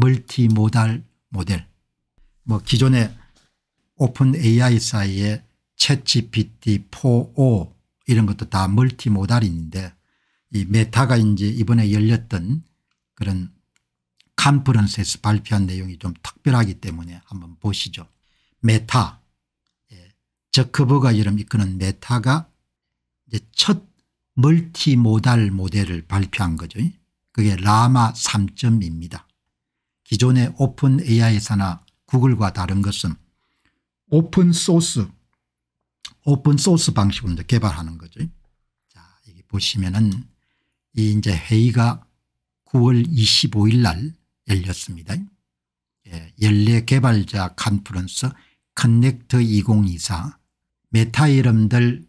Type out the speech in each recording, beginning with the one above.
멀티모달 모델 뭐 기존의 오픈 AI 사이에 챗GPT 4O 이런 것도 다 멀티모달인데 이 메타가 이제 이번에 열렸던 그런 컨퍼런스에서 발표한 내용이 좀 특별하기 때문에 한번 보시죠. 메타 예. 저커버가 이름 이끄는 메타가 이제 첫 멀티모달 모델을 발표한 거죠. 그게 라마 3점입니다. 기존의 오픈 AI사나 구글과 다른 것은 오픈 소스, 오픈 소스 방식으로 개발하는 거죠. 자, 여기 보시면은 이 이제 회의가 9월 25일 날 열렸습니다. 예, 연례 개발자 컨퍼런스 커넥트 2024 메타 이름들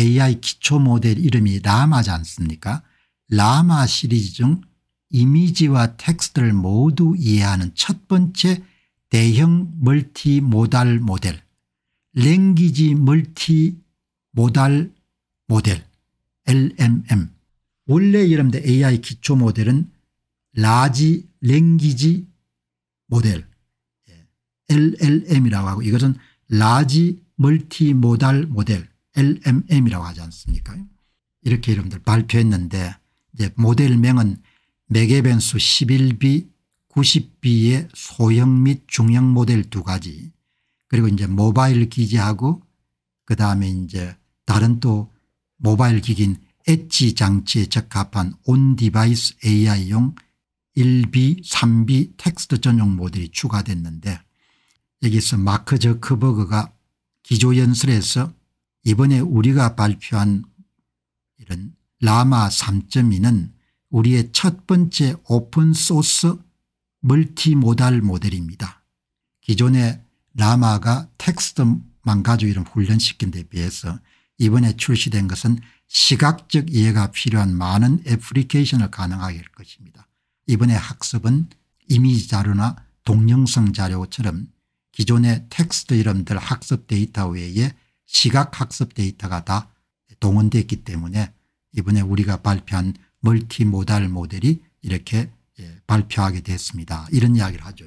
AI 기초 모델 이름이 라마지 않습니까? 라마 시리즈 중 이미지와 텍스트를 모두 이해하는 첫 번째 대형 멀티모달 모델 랭귀지 멀티모달 모델 LMM 원래 여러분들 AI 기초 모델은 라지 랭귀지 모델 LLM이라고 예, 하고 이것은 라지 멀티모달 모델 LMM이라고 하지 않습니까 이렇게 여러분들 발표했는데 이제 모델명은 매개변수 11B 90B의 소형 및 중형 모델 두 가지 그리고 이제 모바일 기기하고 그다음에 이제 다른 또 모바일 기기인 엣지 장치에 적합한 온 디바이스 AI용 1B 3B 텍스트 전용 모델이 추가됐는데 여기서 마크 저크버그가 기조연설에서 이번에 우리가 발표한 이런 라마 3.2는 우리의 첫 번째 오픈소스 멀티모달 모델입니다. 기존의 라마가 텍스트만 가지고 이런 훈련시킨 데 비해서 이번에 출시된 것은 시각적 이해가 필요한 많은 애플리케이션을 가능하게 할 것입니다. 이번에 학습은 이미지 자료나 동영상 자료처럼 기존의 텍스트 이름들 학습 데이터 외에 시각 학습 데이터가 다 동원됐기 때문에 이번에 우리가 발표한 멀티모달 모델이 이렇게 예, 발표하게 됐습니다. 이런 이야기를 하죠.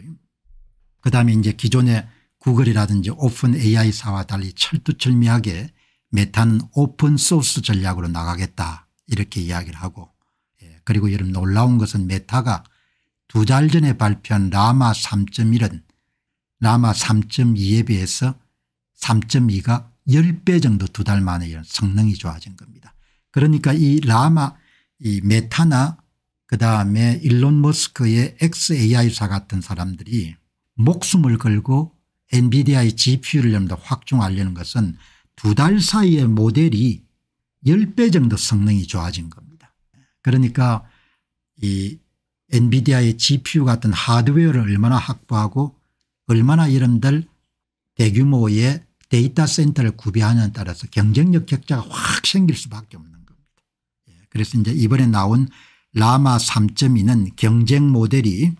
그다음에 이제 기존의 구글이라든지 오픈 AI사와 달리 철두철미하게 메탄 오픈 소스 전략으로 나가겠다 이렇게 이야기를 하고 예, 그리고 여러분 놀라운 것은 메타가 두 달 전에 발표한 라마 3.1은 라마 3.2에 비해서 3.2가 10배 정도 두 달 만에 성능이 좋아진 겁니다. 그러니까 이 라마 이 메타나 그다음에 일론 머스크의 xAI사 같은 사람들이 목숨을 걸고 엔비디아의 GPU를 좀 더 확충하려는 것은 두 달 사이에 모델이 10배 정도 성능이 좋아진 겁니다. 그러니까 이 엔비디아의 GPU 같은 하드웨어를 얼마나 확보하고 얼마나 이름들 대규모의 데이터 센터를 구비하냐에 따라서 경쟁력 격차가 확 생길 수밖에 없는 그래서 이제 이번에 나온 라마 3.2는 경쟁 모델이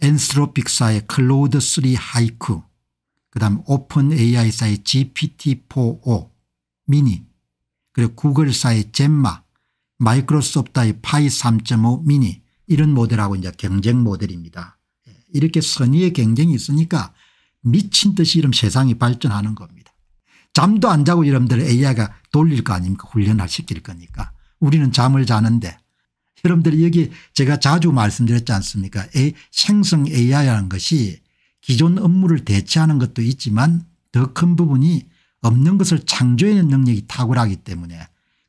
엔스트로픽사의 클로드3 하이쿠 그다음 오픈 AI사의 GPT-4o 미니 그리고 구글사의 젬마 마이크로소프트의 파이 3.5 미니 이런 모델하고 이제 경쟁 모델입니다. 예, 이렇게 선의의 경쟁이 있으니까 미친 듯이 이런 세상이 발전하는 겁니다. 잠도 안 자고 여러분들 AI가 돌릴 거 아닙니까 훈련을 시킬 거니까. 우리는 잠을 자는데 여러분들이 여기 제가 자주 말씀드렸지 않습니까 에이, 생성 AI라는 것이 기존 업무를 대체하는 것도 있지만 더 큰 부분이 없는 것을 창조해낸 능력이 탁월하기 때문에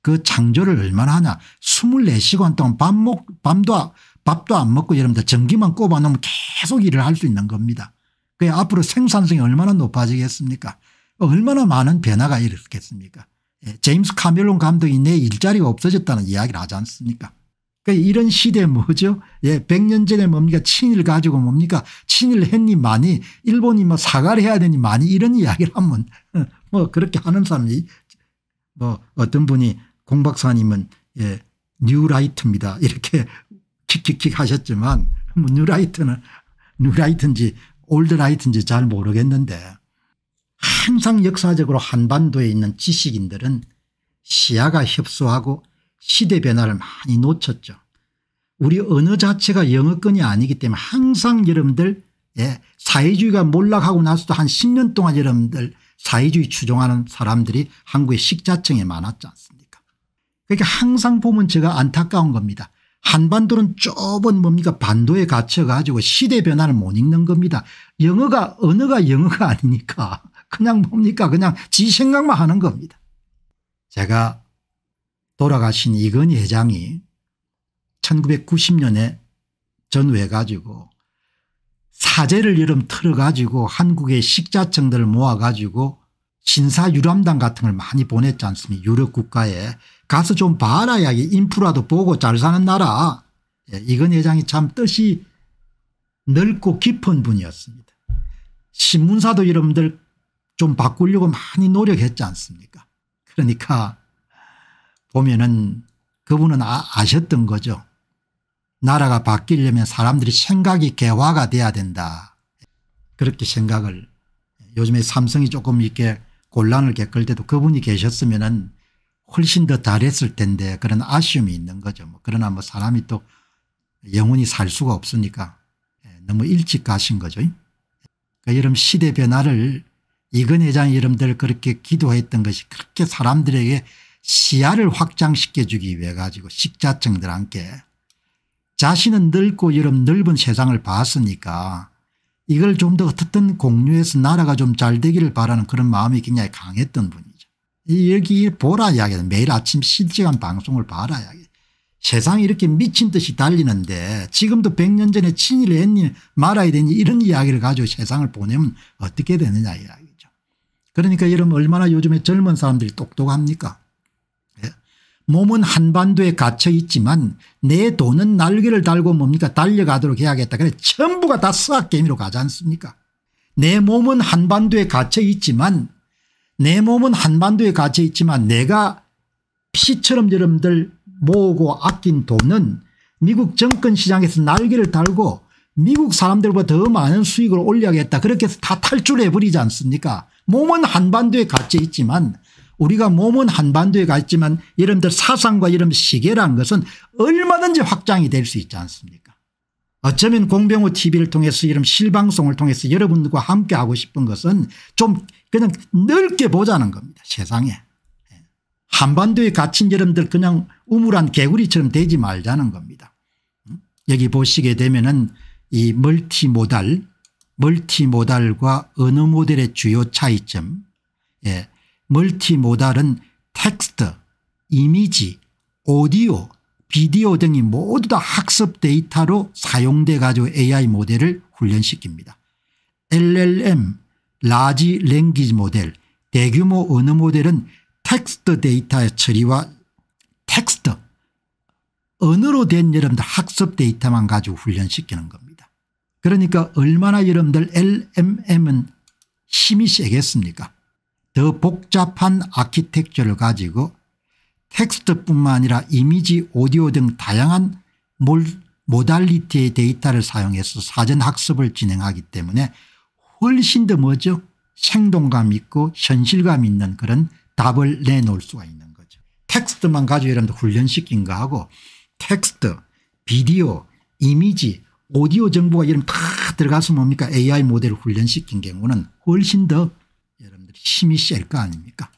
그 창조를 얼마나 하냐 24시간 동안 밥 먹, 밤도 밥도 안 먹고 여러분들 전기만 꼽아 놓으면 계속 일을 할 수 있는 겁니다. 그 앞으로 생산성이 얼마나 높아지겠습니까 얼마나 많은 변화가 일어겠습니까 예, 제임스 카멜론 감독이 내 일자리가 없어졌다는 이야기를 하지 않습니까 그러니까 이런 시대 뭐죠 예, 100년 전에 뭡니까 친일 가지고 뭡니까 친일 했니만이 일본이 뭐 사과를 해야 되니만이 이런 이야기를 하면 어, 뭐 그렇게 하는 사람이 뭐 어떤 분이 공 박사님은 예, 뉴라이트입니다 이렇게 킥킥킥 하셨지만 뭐 뉴라이트는 뉴라이트인지 올드라이트인지 잘 모르겠는데 항상 역사적으로 한반도에 있는 지식인들은 시야가 협소하고 시대 변화를 많이 놓쳤죠. 우리 언어 자체가 영어권이 아니기 때문에 항상 여러분들 예, 사회주의가 몰락하고 나서도 한 10년 동안 여러분들 사회주의 추종하는 사람들이 한국의 식자층에 많았지 않습니까 그러니까 항상 보면 제가 안타까운 겁니다. 한반도는 좁은 뭡니까 반도에 갇혀 가지고 시대 변화를 못 읽는 겁니다. 영어가 언어가 영어가 아니니까 그냥 뭡니까 그냥 지 생각만 하는 겁니다. 제가 돌아가신 이건희 회장이 1990년에 전후해 가지고 사제를 이름 틀어가지고 한국의 식자층들을 모아가지고 신사 유람단 같은 걸 많이 보냈지 않습니까 유럽 국가에 가서 좀 봐라 야 인프라도 보고 잘 사는 나라 예, 이건 회장이 참 뜻이 넓고 깊은 분이었습니다. 신문사도 여러분들 좀 바꾸려고 많이 노력했지 않습니까 그러니까 보면은 그분은 아, 아셨던 거죠. 나라가 바뀌려면 사람들이 생각이 개화가 돼야 된다. 그렇게 생각을 요즘에 삼성이 조금 이렇게 곤란을 겪을 때도 그분이 계셨으면 은 훨씬 더 잘했을 텐데 그런 아쉬움이 있는 거죠. 뭐 그러나 뭐 사람이 또 영원히 살 수가 없으니까 예, 너무 일찍 가신 거죠. 그러니까 이런 시대 변화를 이근 회장 이름들 그렇게 기도했던 것이 그렇게 사람들에게 시야를 확장시켜 주기 위해 가지고 식자층들 함께 자신은 넓고 여름 넓은 세상을 봤으니까 이걸 좀 더 어떻든 공유해서 나라가 좀 잘 되기를 바라는 그런 마음이 굉장히 강했던 분이죠. 여기 보라 이야기 매일 아침 실시간 방송을 봐라 이야기 세상이 이렇게 미친 듯이 달리는데 지금도 100년 전에 친일을 했니 말아야 되니 이런 이야기를 가지고 세상을 보내면 어떻게 되느냐 이야기. 그러니까 여러분 얼마나 요즘에 젊은 사람들이 똑똑합니까 예? 몸은 한반도에 갇혀 있지만 내 돈은 날개를 달고 뭡니까 달려가도록 해야겠다 그래 전부가 다 수학개미로 가지 않습니까 내 몸은 한반도에 갇혀 있지만 내 몸은 한반도에 갇혀 있지만 내가 피처럼 여러분들 모으고 아낀 돈은 미국 정권 시장에서 날개를 달고 미국 사람들보다 더 많은 수익을 올려야겠다 그렇게 해서 다 탈출해 버리지 않습니까 몸은 한반도에 갇혀 있지만 우리가 몸은 한반도에 가 있지만 여러분들 사상과 이런 시계란 것은 얼마든지 확장이 될 수 있지 않습니까 어쩌면 공병호 tv를 통해서 이런 실방송을 통해서 여러분과 들 함께 하고 싶은 것은 좀 그냥 넓게 보자는 겁니다 세상에 예. 한반도에 갇힌 여러분들 그냥 우물안 개구리처럼 되지 말자는 겁니다 여기 보시게 되면은 이 멀티모달, 멀티모달과 언어 모델의 주요 차이점. 예, 멀티모달은 텍스트, 이미지, 오디오, 비디오 등이 모두 다 학습 데이터로 사용돼 가지고 AI 모델을 훈련시킵니다. LLM, 라지 랭귀지 모델, 대규모 언어 모델은 텍스트 데이터의 처리와 텍스트, 언어로 된 여러분들 학습 데이터만 가지고 훈련시키는 겁니다. 그러니까 얼마나 여러분들 LMM은 힘이 세겠습니까 더 복잡한 아키텍처를 가지고 텍스트뿐만 아니라 이미지 오디오 등 다양한 몰, 모달리티의 데이터를 사용해서 사전학습을 진행하기 때문에 훨씬 더 뭐죠 생동감 있고 현실감 있는 그런 답을 내놓을 수가 있는 거죠. 텍스트만 가지고 여러분들 훈련시킨 거하고 텍스트 비디오 이미지 오디오 정보가 이런 다 들어가서 뭡니까 AI 모델을 훈련시킨 경우는 훨씬 더 여러분들 힘이 셀 거 아닙니까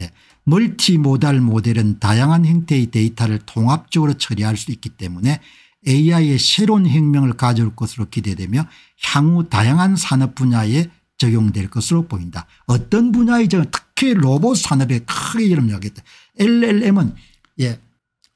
예. 멀티모달 모델은 다양한 형태의 데이터를 통합적으로 처리할 수 있기 때문에 AI의 새로운 혁명을 가져올 것으로 기대되며 향후 다양한 산업 분야에 적용될 것으로 보인다. 어떤 분야의저 특히 로봇 산업에 크게 이름을 하겠다. LLM은 예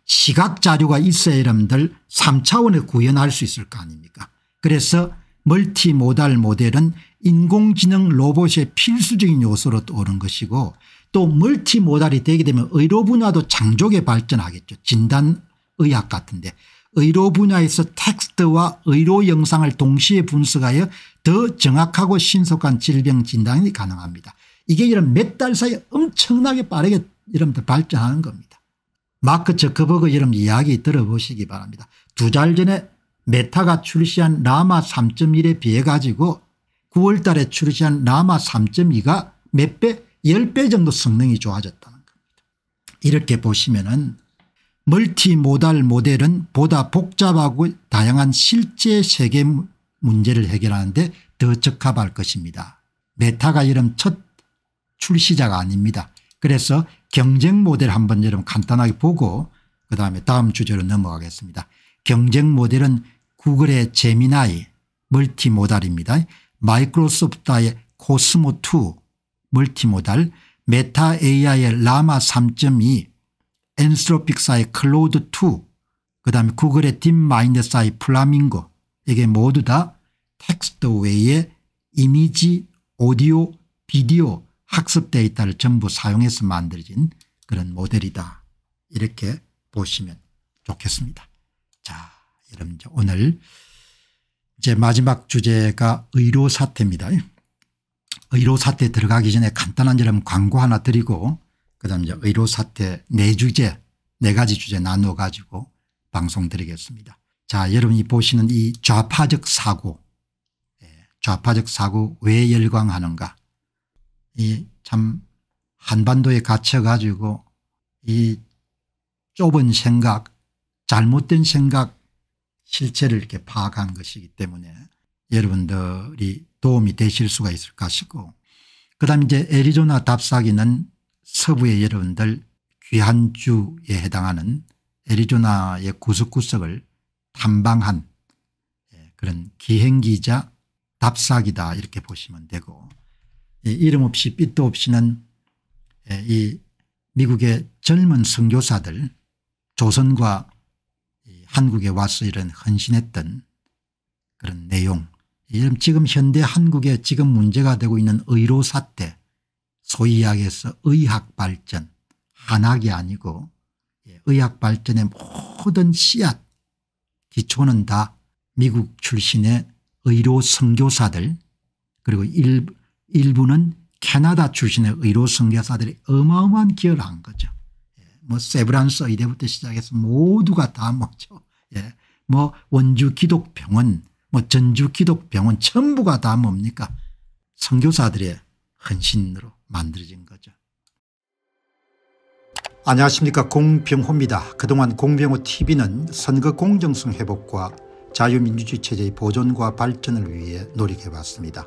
시각 자료가 있어야 여러분들 3차원에 구현할 수 있을 거 아닙니까 그래서 멀티모달 모델은 인공지능 로봇의 필수적인 요소로 떠오른 것이고 또 멀티모달이 되게 되면 의료 분야도 장족에 발전하겠죠. 진단의학 같은데 의료 분야에서 텍스트와 의료 영상을 동시에 분석하여 더 정확하고 신속한 질병 진단이 가능합니다. 이게 이런 몇 달 사이에 엄청나게 빠르게 여러분들 발전하는 겁니다. 마크 저커버그 이름 이야기 들어보시기 바랍니다. 두 달 전에 메타가 출시한 라마 3.1에 비해 가지고 9월 달에 출시한 라마 3.2가 몇 배? 10배 정도 성능이 좋아졌다는 겁니다. 이렇게 보시면 은 멀티모달 모델은 보다 복잡하고 다양한 실제 세계 문제를 해결하는데 더 적합할 것입니다. 메타가 이름 첫 출시자가 아닙니다. 그래서 경쟁 모델 한번 여러분 간단하게 보고 그다음에 다음 주제로 넘어가겠습니다. 경쟁 모델은 구글의 제미나이 멀티모달입니다. 마이크로소프트의 코스모2 멀티모달 메타 AI의 라마 3.2 엔스트로픽사의 클로드2 그다음에 구글의 딥마인드사의 플라밍고 이게 모두 다 텍스트 웨이의 이미지 오디오 비디오 학습 데이터를 전부 사용해서 만들어진 그런 모델이다 이렇게 보시면 좋겠습니다. 자 여러분 오늘 이제 마지막 주제가 의료 사태입니다. 의료 사태 들어가기 전에 간단한 여러분 광고 하나 드리고 그다음 이제 의료 사태 네 주제 네 가지 주제 나누어 가지고 방송 드리겠습니다. 자 여러분이 보시는 이 좌파적 사고 예, 좌파적 사고 왜 열광하는가 이참 한반도에 갇혀 가지고 이 좁은 생각 잘못된 생각 실체를 이렇게 파악한 것이기 때문에 여러분들이 도움이 되실 수가 있을 것이고 그다음 이제 애리조나 답사기는 서부의 여러분들 귀한 주에 해당하는 애리조나의 구석구석을 탐방한 예, 그런 기행기자 답사기다 이렇게 보시면 되고 이름 없이 빛도 없이는 예, 이 미국의 젊은 선교사들 조선과 한국에 와서 이런 헌신했던 그런 내용 지금 현대 한국에 지금 문제가 되고 있는 의료 사태 소위 이야기해서 의학 발전 한학이 아니고 예, 의학 발전의 모든 씨앗 기초는 다 미국 출신의 의료 선교사들 그리고 일, 일부는 캐나다 출신의 의료 선교사들이 어마어마한 기여를 한 거죠. 예, 뭐 세브란스 의대부터 시작해서 모두가 다 뭐죠. 예. 뭐 원주 기독병원 뭐 전주 기독병원 전부가 다 뭡니까 선교사들의 헌신으로 만들어진 거죠. 안녕하십니까 공병호입니다. 그동안 공병호 tv는 선거 공정성 회복과 자유민주주의 체제의 보존과 발전을 위해 노력해왔습니다.